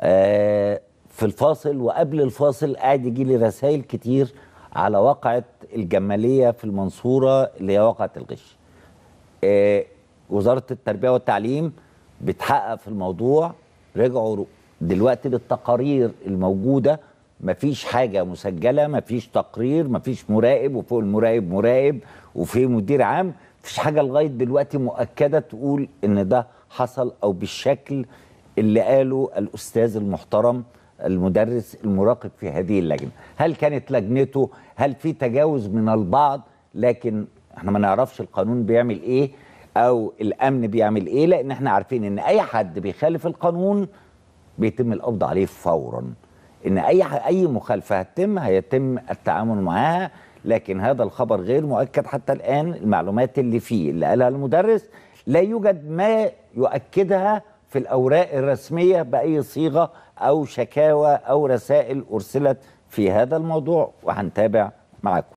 آه، في الفاصل وقبل الفاصل قاعد يجي لي رسائل كتير على واقعة الجمالية في المنصورة اللي هي واقعة الغش آه، وزارة التربية والتعليم بتحقق في الموضوع رجعوا دلوقتي للتقارير الموجودة مفيش حاجة مسجلة مفيش تقرير مفيش مراقب وفوق المراقب مراقب وفي مدير عام مفيش حاجة لغاية دلوقتي مؤكدة تقول إن ده حصل أو بالشكل اللي قاله الأستاذ المحترم المدرس المراقب في هذه اللجنة هل كانت لجنته هل في تجاوز من البعض لكن احنا ما نعرفش القانون بيعمل ايه او الامن بيعمل ايه لان احنا عارفين ان اي حد بيخالف القانون بيتم القبض عليه فورا ان اي اي مخالفه هتتم هيتم التعامل معاها لكن هذا الخبر غير مؤكد حتى الان المعلومات اللي فيه اللي قالها المدرس لا يوجد ما يؤكدها في الأوراق الرسمية بأي صيغة أو شكاوى أو رسائل أرسلت في هذا الموضوع وهنتابع معكم